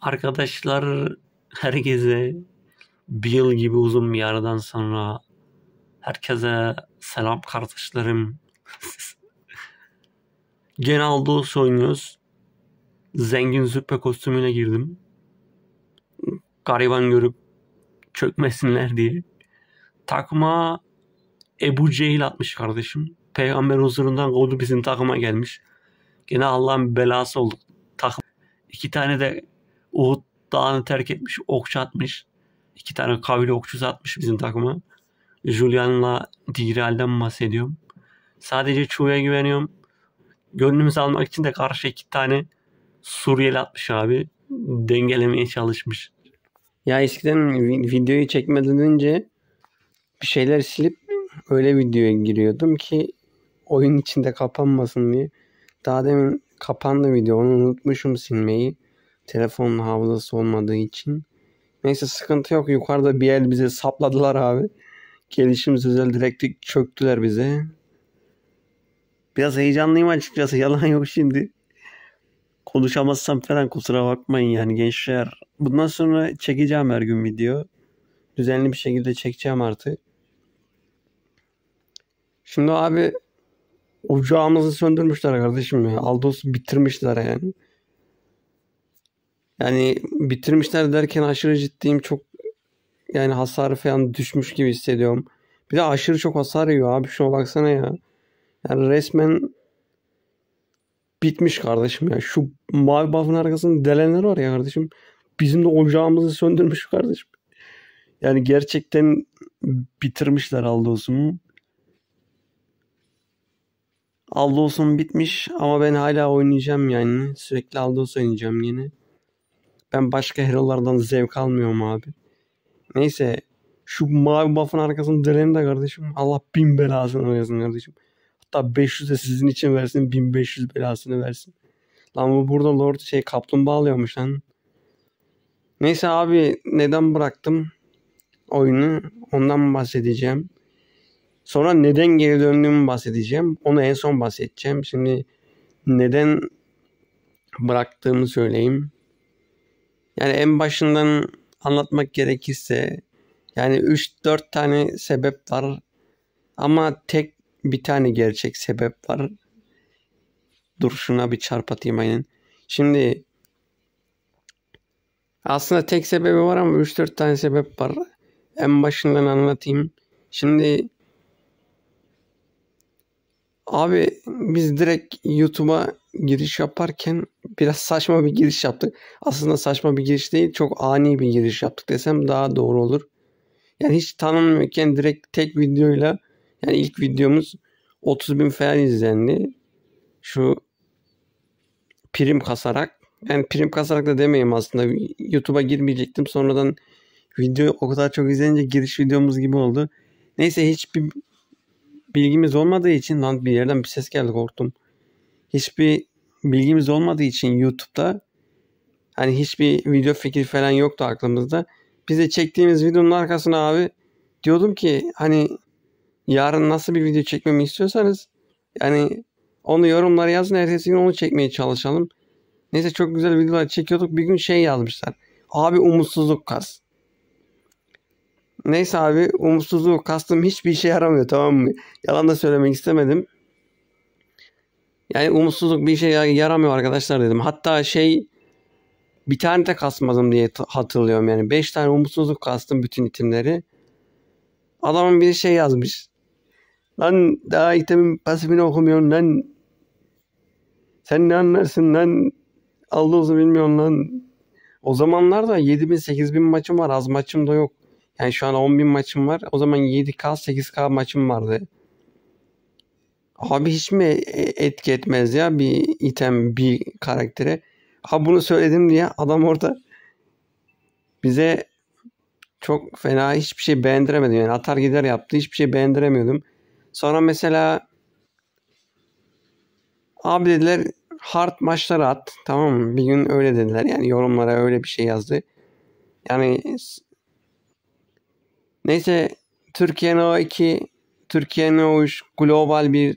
arkadaşlar herkese bir yıl gibi uzun bir aradan sonra herkese selam kardeşlerim. Gene Aldous oynuyoruz. Zengin züppe kostümüyle girdim. Gariban görüp çökmesinler diye. Takma Ebu Cehil atmış kardeşim. Peygamber huzurundan kovdu bizim takıma gelmiş. Gene Allah'ın belası olduk. Takım. İki tane de Uhud dağını terk etmiş, okçu atmış. İki tane kavili okçu atmış bizim takıma. Julian'la Digral'den bahsediyorum. Sadece Chu'ya güveniyorum. Gönlümüzü almak için de karşı iki tane Suriyeli atmış abi. Dengelemeye çalışmış. Ya eskiden videoyu çekmeden önce bir şeyler silip öyle videoya giriyordum ki oyun içinde kapanmasın diye. Daha demin kapandı video onu unutmuşum silmeyi. Telefonun hafızası olmadığı için. Neyse sıkıntı yok. Yukarıda bir el bize sapladılar abi. Gelişimiz özel direktlik çöktüler bize. Biraz heyecanlıyım açıkçası. Yalan yok şimdi. Konuşamazsam falan kusura bakmayın yani gençler. Bundan sonra çekeceğim her gün video. Düzenli bir şekilde çekeceğim artık. Şimdi abi ocağımızı söndürmüşler kardeşim ya. Aldos'u bitirmişler yani. Yani bitirmişler derken aşırı ciddiyim. Çok yani hasar falan düşmüş gibi hissediyorum. Bir de aşırı çok hasar yiyor abi. Şuna baksana ya. Yani resmen bitmiş kardeşim ya. Şu mavi buff'ın arkasında delenler var ya kardeşim. Bizim de ocağımızı söndürmüş kardeşim. Yani gerçekten bitirmişler olsun. Aldos'umu. olsun bitmiş ama ben hala oynayacağım yani. Sürekli Aldos oynayacağım yine. Ben başka hero'lardan zevk almıyorum abi. Neyse şu mavi buff'ın arkasını direnin de kardeşim. Allah bin belasını versin kardeşim. Hatta 500 de sizin için versin 1500 belasını versin. Lan bu burada Lord şey kaplumbağa alıyormuş lan. Neyse abi neden bıraktım oyunu ondan bahsedeceğim. Sonra neden geri döndüğümü bahsedeceğim. Onu en son bahsedeceğim. Şimdi neden bıraktığımı söyleyeyim. Yani en başından anlatmak gerekirse yani 3-4 tane sebep var ama tek bir tane gerçek sebep var. Dur şuna bir çarpatayım aynen. Şimdi aslında tek sebebi var ama 3-4 tane sebep var. En başından anlatayım. Şimdi Abi biz direkt YouTube'a giriş yaparken biraz saçma bir giriş yaptık. Aslında saçma bir giriş değil çok ani bir giriş yaptık desem daha doğru olur. Yani hiç tanınmıyorken direkt tek videoyla yani ilk videomuz 30 bin falan izlendi. Şu prim kasarak yani prim kasarak da demeyeyim aslında YouTube'a girmeyecektim. Sonradan video o kadar çok izlenince giriş videomuz gibi oldu. Neyse hiçbir bilgimiz olmadığı için lan bir yerden bir ses geldi korktum. Hiçbir bilgimiz olmadığı için YouTube'da hani hiçbir video fikri falan yoktu aklımızda. Biz de çektiğimiz videonun arkasına abi diyordum ki hani yarın nasıl bir video çekmemi istiyorsanız yani onu yorumlara yazın. Ertesi gün onu çekmeye çalışalım. Neyse çok güzel videolar çekiyorduk. Bir gün şey yazmışlar. Abi umutsuzluk kas. Neyse abi umutsuzluğu kastım hiçbir işe yaramıyor tamam mı? Yalan da söylemek istemedim. Yani umutsuzluk bir işe yaramıyor arkadaşlar dedim. Hatta şey bir tane de kasmadım diye hatırlıyorum yani. Beş tane umutsuzluk kastım bütün itimleri Adamın bir şey yazmış. Lan daha itemin pasifini okumuyorsun lan. Sen ne anlarsın lan. Aldığınızı bilmiyorsun lan. O zamanlarda 7000-8000 maçım var. Az maçım da yok. Yani şu an 10 bin maçım var. O zaman 7K 8K maçım vardı. Abi hiç mi e, etki etmez ya bir item bir karaktere? Ha bunu söyledim diye adam orada bize çok fena hiçbir şey beğendiremedim. Yani atar gider yaptı hiçbir şey beğendiremiyordum. Sonra mesela abi dediler hard maçları at. Tamam mı? Bir gün öyle dediler. Yani yorumlara öyle bir şey yazdı. Yani Neyse Türkiye No 2, Türkiye No 3, Global bir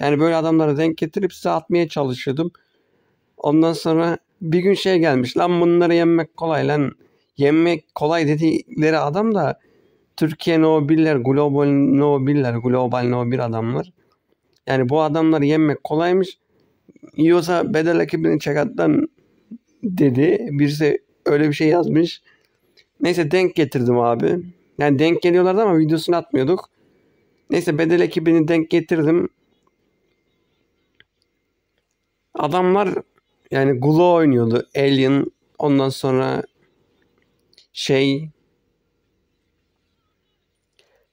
yani böyle adamlara denk getirip size atmaya çalışıyordum. Ondan sonra bir gün şey gelmiş. Lan bunları yenmek kolay lan. Yenmek kolay dedikleri adam da Türkiye No 1'ler, Global No 1'ler, Global No 1 adamlar. Yani bu adamları yenmek kolaymış. Yiyorsa bedel ekibini çekattan dedi. Birisi öyle bir şey yazmış. Neyse denk getirdim abi. Yani denk geliyorlardı ama videosunu atmıyorduk. Neyse bedel ekibini denk getirdim. Adamlar yani Glow oynuyordu. Alien ondan sonra şey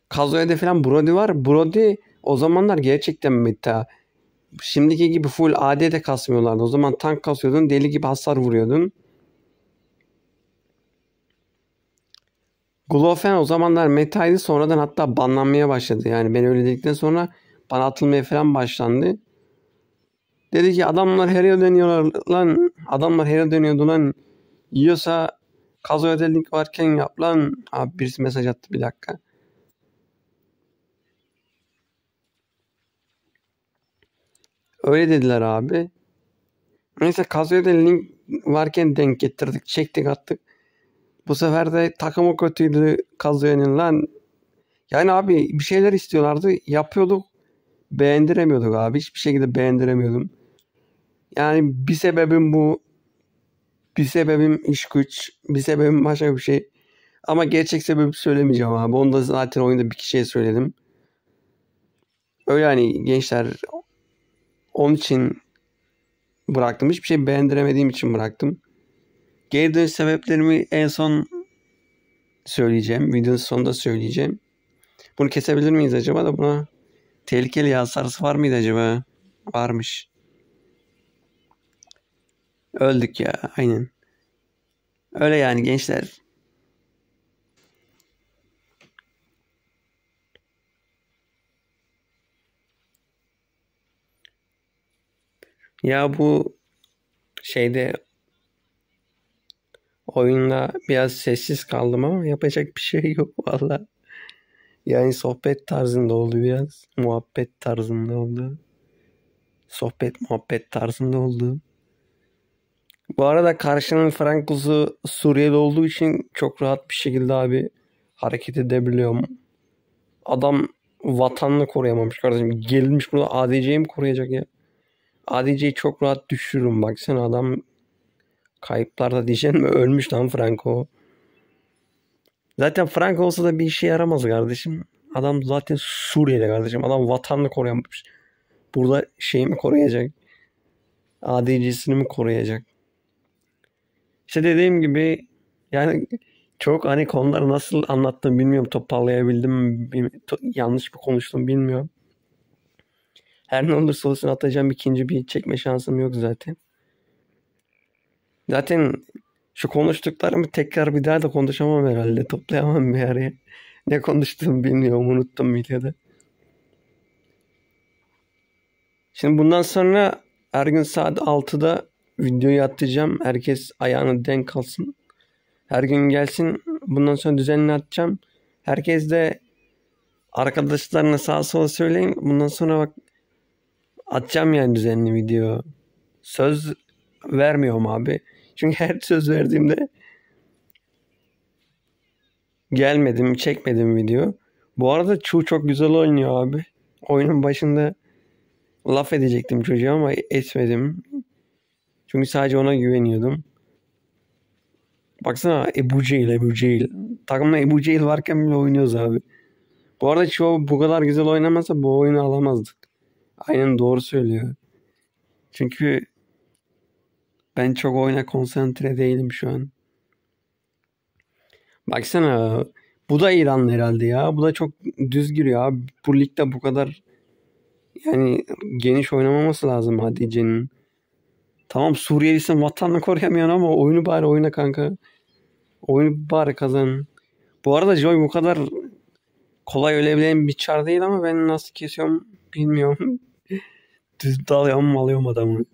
Kazue'de falan Brody var. Brody o zamanlar gerçekten meta. Şimdiki gibi full AD de kasmıyorlardı. O zaman tank kasıyordun, deli gibi hasar vuruyordun. Glofen o zamanlar metaydı sonradan hatta banlanmaya başladı. Yani ben öyle dedikten sonra bana atılmaya falan başlandı. Dedi ki adamlar her yıl dönüyorlar lan. Adamlar her yıl dönüyordu lan. Yiyorsa kazo ödelik varken yap lan. Abi birisi mesaj attı bir dakika. Öyle dediler abi. Neyse kazoya da link varken denk getirdik. Çektik attık. Bu sefer de takımı kötüydü Kazıyan'ın lan. Yani abi bir şeyler istiyorlardı. Yapıyorduk. Beğendiremiyorduk abi. Hiçbir şekilde beğendiremiyordum. Yani bir sebebim bu. Bir sebebim iş güç. Bir sebebim başka bir şey. Ama gerçek sebebi söylemeyeceğim abi. Onu da zaten oyunda bir kişiye söyledim. Öyle hani gençler onun için bıraktım. Hiçbir şey beğendiremediğim için bıraktım. Geri dönüş sebeplerimi en son söyleyeceğim. Videonun sonunda söyleyeceğim. Bunu kesebilir miyiz acaba da buna? Tehlikeli yağ var mıydı acaba? Varmış. Öldük ya aynen. Öyle yani gençler. Ya bu şeyde Oyunla biraz sessiz kaldım ama yapacak bir şey yok valla. Yani sohbet tarzında oldu biraz. Muhabbet tarzında oldu. Sohbet muhabbet tarzında oldu. Bu arada karşının Frankusu Suriyeli olduğu için çok rahat bir şekilde abi hareket edebiliyorum. Adam vatanını koruyamamış kardeşim. Gelmiş burada ADC'yi mi koruyacak ya? ADC'yi çok rahat düşürürüm bak sen adam Kayıplarda diyeceğim mi? Ölmüş lan Franco. Zaten Franco olsa da bir işe yaramaz kardeşim. Adam zaten Suriye'de kardeşim. Adam vatanını koruyamış. Burada şeyi mi koruyacak? ADC'sini mi koruyacak? İşte dediğim gibi yani çok hani konuları nasıl anlattım bilmiyorum. Toparlayabildim mi? Yanlış mı konuştum bilmiyorum. Her ne olursa olsun atacağım ikinci bir çekme şansım yok zaten. Zaten şu konuştuklarımı tekrar bir daha da konuşamam herhalde. Toplayamam bir araya. Ne konuştum bilmiyorum. Unuttum videoda. Şimdi bundan sonra her gün saat 6'da videoyu atacağım. Herkes ayağını denk alsın. Her gün gelsin. Bundan sonra düzenli atacağım. Herkes de arkadaşlarına sağ sola söyleyin. Bundan sonra bak atacağım yani düzenli video. Söz vermiyorum abi. Çünkü her söz verdiğimde gelmedim, çekmedim video. Bu arada Chu çok güzel oynuyor abi. Oyunun başında laf edecektim çocuğa ama etmedim. Çünkü sadece ona güveniyordum. Baksana Ebu Cehil, Ebu Cehil. Takımda Ebu Cehil varken bile oynuyoruz abi. Bu arada Chu bu kadar güzel oynamasa bu oyunu alamazdık. Aynen doğru söylüyor. Çünkü ben çok oyuna konsantre değilim şu an. Baksana bu da İran herhalde ya. Bu da çok düz giriyor abi. Bu ligde bu kadar yani geniş oynamaması lazım Hatice'nin. Tamam Suriyelisin vatanını koruyamıyorsun ama oyunu bari oyna kanka. Oyunu bari kazan. Bu arada Joy bu kadar kolay ölebilen bir çar değil ama ben nasıl kesiyorum bilmiyorum. Düz dalıyorum alıyorum adamı.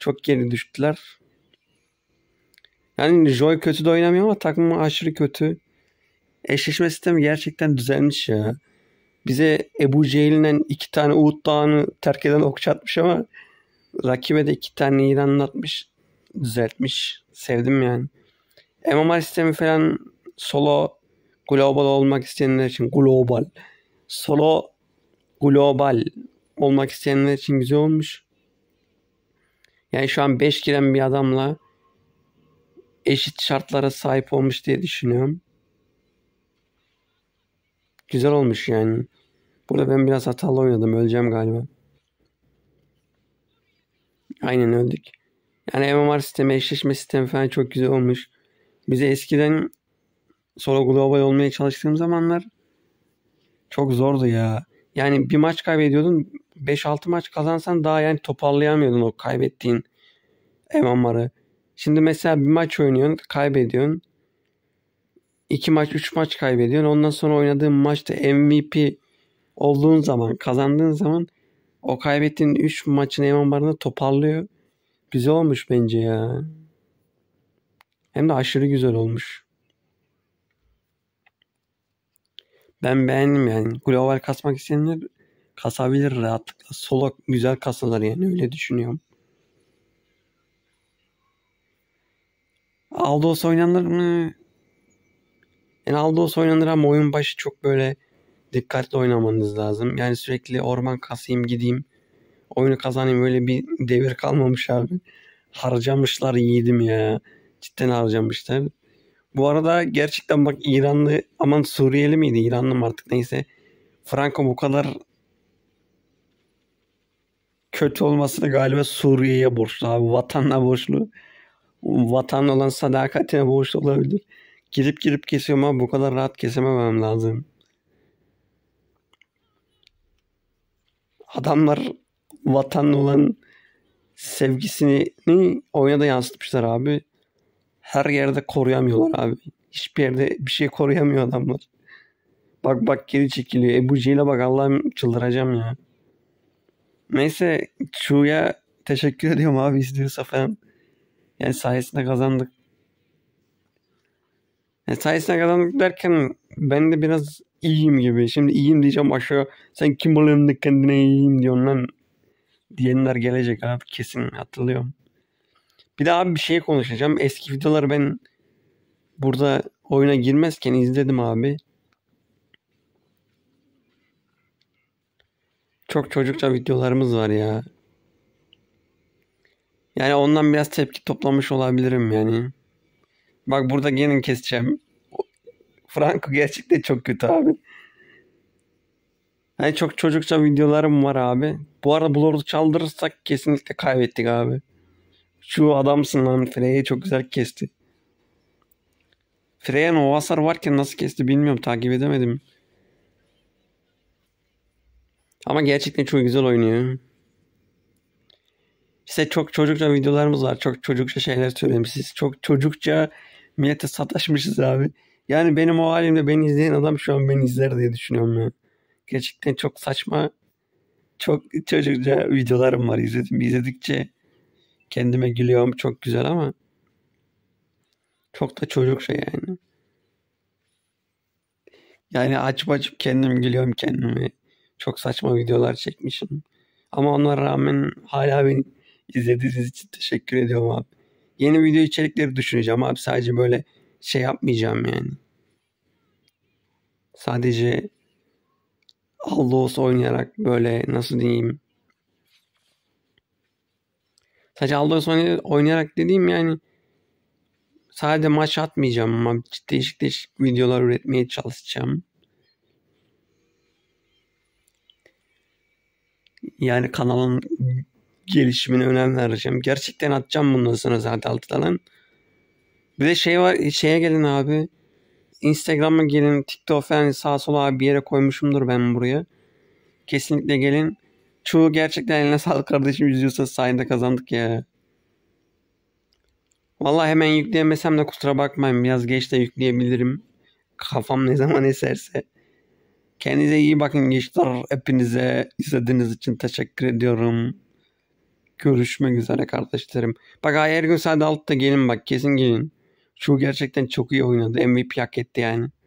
Çok geri düştüler. Yani Joy kötü de oynamıyor ama takımı aşırı kötü. Eşleşme sistemi gerçekten düzelmiş ya. Bize Ebu Cehil'den iki tane Uğut Dağı'nı terk eden okçu atmış ama rakibe de iki tane İranlı atmış. Düzeltmiş. Sevdim yani. MMA sistemi falan solo global olmak isteyenler için global. Solo global olmak isteyenler için güzel olmuş. Yani şu an 5 giren bir adamla eşit şartlara sahip olmuş diye düşünüyorum. Güzel olmuş yani. Burada ben biraz hatalı oynadım. Öleceğim galiba. Aynen öldük. Yani MMR sistemi, eşleşme sistemi falan çok güzel olmuş. Bize eskiden solo global olmaya çalıştığım zamanlar çok zordu ya. Yani bir maç kaybediyordun 5-6 maç kazansan daha yani toparlayamıyordun o kaybettiğin Evan Şimdi mesela bir maç oynuyorsun kaybediyorsun. 2 maç 3 maç kaybediyorsun. Ondan sonra oynadığın maçta MVP olduğun zaman kazandığın zaman o kaybettiğin 3 maçın Evan Barı'nı toparlıyor. Güzel olmuş bence ya. Hem de aşırı güzel olmuş. Ben beğendim yani. Global kasmak isteyenler kasabilir rahatlıkla. Solo güzel kasılır yani öyle düşünüyorum. Aldos oynanır mı? Yani Aldos oynanır ama oyun başı çok böyle dikkatli oynamanız lazım. Yani sürekli orman kasayım gideyim. Oyunu kazanayım öyle bir devir kalmamış abi. Harcamışlar yiğidim ya. Cidden harcamışlar. Bu arada gerçekten bak İranlı aman Suriyeli miydi İranlı mı artık neyse. Franco bu kadar kötü olmasını galiba Suriye'ye borçlu abi. Vatanla borçlu. Vatan olan sadakatine borçlu olabilir. Girip girip kesiyorum ama bu kadar rahat kesememem lazım. Adamlar vatanla olan sevgisini oyuna da yansıtmışlar abi. Her yerde koruyamıyorlar abi. Hiçbir yerde bir şey koruyamıyor adamlar. Bak bak geri çekiliyor. Ebu Cehil'e bak Allah'ım çıldıracağım ya. Neyse Chu'ya teşekkür ediyorum abi izliyorsa falan. Yani sayesinde kazandık. Yani sayesinde kazandık derken ben de biraz iyiyim gibi. Şimdi iyiyim diyeceğim aşağı. Sen kim oluyorsun da kendine iyiyim diyorsun lan. Diyenler gelecek abi kesin hatırlıyorum. Bir daha abi bir şey konuşacağım. Eski videoları ben burada oyuna girmezken izledim abi. çok çocukça videolarımız var ya. Yani ondan biraz tepki toplamış olabilirim yani. Bak burada gelin keseceğim. Franco gerçekten çok kötü abi. Hani çok çocukça videolarım var abi. Bu arada Blord'u çaldırırsak kesinlikle kaybettik abi. Şu adamsın lan Freya'yı çok güzel kesti. Freya Novasar varken nasıl kesti bilmiyorum takip edemedim. Ama gerçekten çok güzel oynuyor. İşte çok çocukça videolarımız var. Çok çocukça şeyler söylemişiz. Çok çocukça millete sataşmışız abi. Yani benim o halimde beni izleyen adam şu an beni izler diye düşünüyorum ya. Gerçekten çok saçma. Çok çocukça videolarım var izledim. İzledikçe kendime gülüyorum çok güzel ama çok da çocukça yani. Yani açıp açıp kendim gülüyorum kendime. Çok saçma videolar çekmişim. Ama ona rağmen hala beni izlediğiniz için teşekkür ediyorum abi. Yeni video içerikleri düşüneceğim abi. Sadece böyle şey yapmayacağım yani. Sadece Allah olsa oynayarak böyle nasıl diyeyim. Sadece Allah olsa oynayarak dediğim yani sadece maç atmayacağım ama değişik değişik videolar üretmeye çalışacağım. Yani kanalın gelişimine önem vereceğim. Gerçekten atacağım bundan sonra zaten altıdan. Bir de şey var, şeye gelin abi. Instagram'a gelin, TikTok falan sağ sola bir yere koymuşumdur ben buraya. Kesinlikle gelin. Çoğu gerçekten eline sağlık kardeşim yüzüyorsa sayende kazandık ya. Vallahi hemen yükleyemesem de kusura bakmayın. Biraz geç de yükleyebilirim. Kafam ne zaman eserse. Kendinize iyi bakın gençler. Hepinize izlediğiniz için teşekkür ediyorum. Görüşmek üzere kardeşlerim. Bak Ergün Sade altta gelin bak kesin gelin. Şu gerçekten çok iyi oynadı. MVP hak etti yani.